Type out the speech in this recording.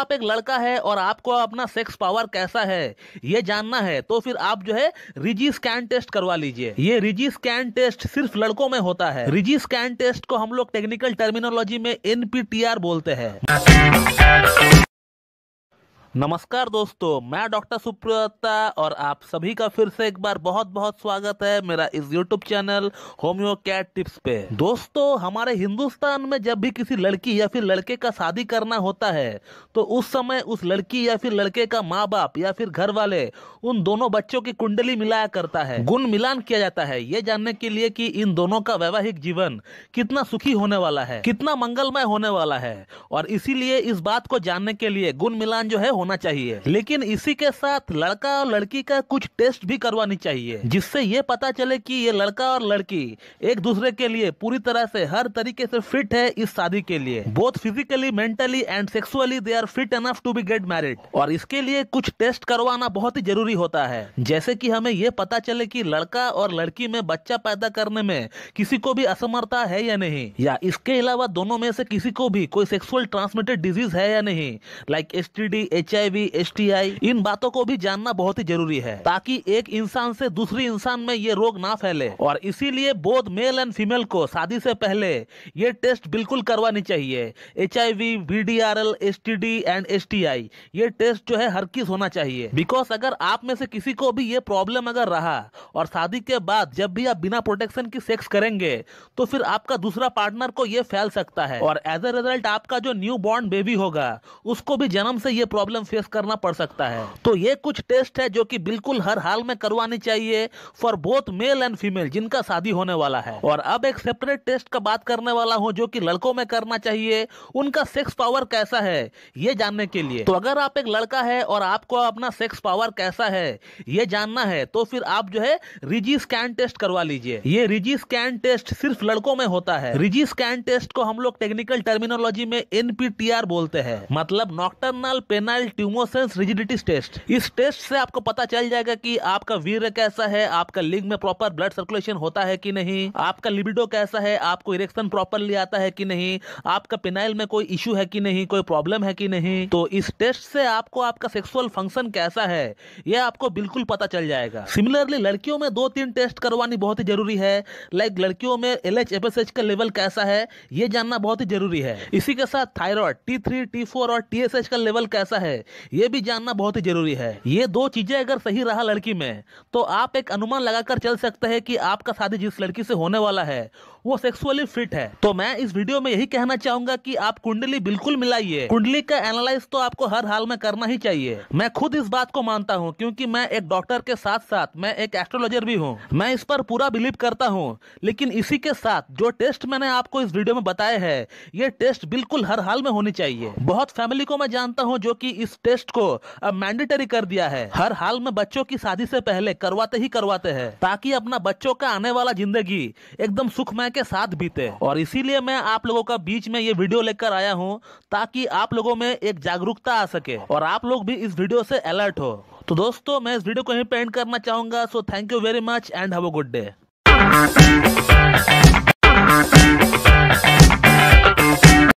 आप एक लड़का है और आपको अपना सेक्स पावर कैसा है ये जानना है तो फिर आप जो है रिजी स्कैन टेस्ट करवा लीजिए ये रिजी स्कैन टेस्ट सिर्फ लड़कों में होता है रिजी स्कैन टेस्ट को हम लोग टेक्निकल टर्मिनोलॉजी में एनपीटीआर बोलते हैं नमस्कार दोस्तों मैं डॉक्टर सुप्रियता और आप सभी का फिर से एक बार बहुत बहुत स्वागत है मेरा इस YouTube channel homeo cat tips पे दोस्तों हमारे हिंदुस्तान में जब भी किसी लड़की या फिर लड़के का शादी करना होता है तो उस समय उस लड़की या फिर लड़के का माँ बाप या फिर घर वाले उन दोनों बच्चों की कुंडली मिलाया करता है गुण मिलान किया जाता है ये जानने के लिए की इन दोनों का वैवाहिक जीवन कितना सुखी होने वाला है कितना मंगलमय होने वाला है और इसीलिए इस बात को जानने के लिए गुण मिलान जो है होना चाहिए लेकिन इसी के साथ लड़का और लड़की का कुछ टेस्ट भी करवानी चाहिए जिससे ये पता चले कि ये लड़का और लड़की एक दूसरे के लिए पूरी तरह से हर तरीके से फिट है इस शादी के लिए both physically mentally and sexually they are fit enough to be get married और इसके लिए कुछ टेस्ट करवाना बहुत ही जरूरी होता है जैसे की हमें ये पता चले की लड़का और लड़की में बच्चा पैदा करने में किसी को भी असमर्थता है या नहीं या इसके अलावा दोनों में से किसी को भी कोई सेक्सुअल ट्रांसमिटेड डिजीज है या नहीं like S T D H H I इन बातों को भी जानना बहुत ही जरूरी है ताकि एक इंसान से दूसरे इंसान में ये रोग ना फैले और इसीलिए बोध मेल एंड फीमेल को शादी से पहले ये टेस्ट बिल्कुल करवानी चाहिए H I V B D R L S T D and S T I ये टेस्ट जो है हर किस होना चाहिए बिकॉज अगर आप में से किसी को भी ये प्रॉब्लम अगर रहा और शादी के बाद जब भी आप बिना प्रोटेक्शन की सेक्स करेंगे तो फिर आपका दूसरा पार्टनर को ये फैल सकता है और एज ए रिजल्ट आपका जो न्यू बॉर्न बेबी होगा उसको भी जन्म से ये प्रॉब्लम प्रॉब्लम फेस करना पड़ सकता है तो ये कुछ टेस्ट है जो कि बिल्कुल हर हाल में करवानी चाहिए for both male and female जिनका शादी होने वाला है और अब एक सेपरेट टेस्ट का बात करने वाला हूँ जो की लड़कों में करना चाहिए उनका सेक्स पावर कैसा है ये जानने के लिए तो अगर आप एक लड़का है और आपको अपना सेक्स पावर कैसा है ये जानना है तो फिर आप जो है रिजी स्कैन टेस्ट करवा लीजिए ये रिजी स्कैन टेस्ट सिर्फ लड़कों में होता है रिजी स्कैन टेस्ट को हम लोग टेक्निकल टर्मिनोलॉजी में एनपीटीआर बोलते हैं मतलब nocturnal penile tumescence rigidity test इस टेस्ट से आपको पता चल जाएगा कि आपका वीर कैसा है आपका लिंग में प्रॉपर ब्लड सर्कुलेशन होता है कि नहीं आपका लिबिडो कैसा है आपको इरेक्शन प्रॉपरली आता है कि नहीं आपका पिनाइल में कोई इश्यू है कि नहीं कोई प्रॉब्लम है कि नहीं तो इस टेस्ट से आपको आपका सेक्सुअल फंक्शन कैसा है यह आपको बिल्कुल पता चल जाएगा सिमिलरली लड़कियों में दो तीन टेस्ट करवानी बहुत ही जरूरी है लाइक लड़कियों में एल एच का लेवल कैसा है यह जानना बहुत ही जरूरी है इसी के साथ thyroid T three T four और टी का लेवल कैसा है ये भी जानना बहुत ही जरूरी है ये दो चीजें अगर सही रहा लड़की में तो आप एक अनुमान लगाकर चल सकते हैं कि आपका शादी जिस लड़की से होने वाला है वो सेक्सुअली फिट है तो मैं इस वीडियो में यही कहना चाहूंगा कि आप कुंडली बिल्कुल मिलाइए कुंडली का एनालाइज तो आपको हर हाल में करना ही चाहिए मैं खुद इस बात को मानता हूँ क्योंकि मैं एक डॉक्टर के साथ साथ मैं एक एस्ट्रोलॉजर भी हूँ मैं इस पर पूरा बिलीव करता हूँ लेकिन इसी के साथ जो टेस्ट मैंने आपको इस वीडियो में बताया है ये टेस्ट बिल्कुल हर हाल में होनी चाहिए बहुत फैमिली को मैं जानता हूँ जो की इस टेस्ट को अब मैंडेटरी कर दिया है हर हाल में बच्चों की शादी से पहले करवाते ही करवाते हैं ताकि अपना बच्चों का आने वाला जिंदगी एकदम सुखमय दुनिया के साथ बीते और इसीलिए मैं आप लोगों का बीच में ये वीडियो लेकर आया हूँ ताकि आप लोगों में एक जागरूकता आ सके और आप लोग भी इस वीडियो से अलर्ट हो तो दोस्तों मैं इस वीडियो को यहीं पे एंड करना चाहूंगा so thank you very much and have a good day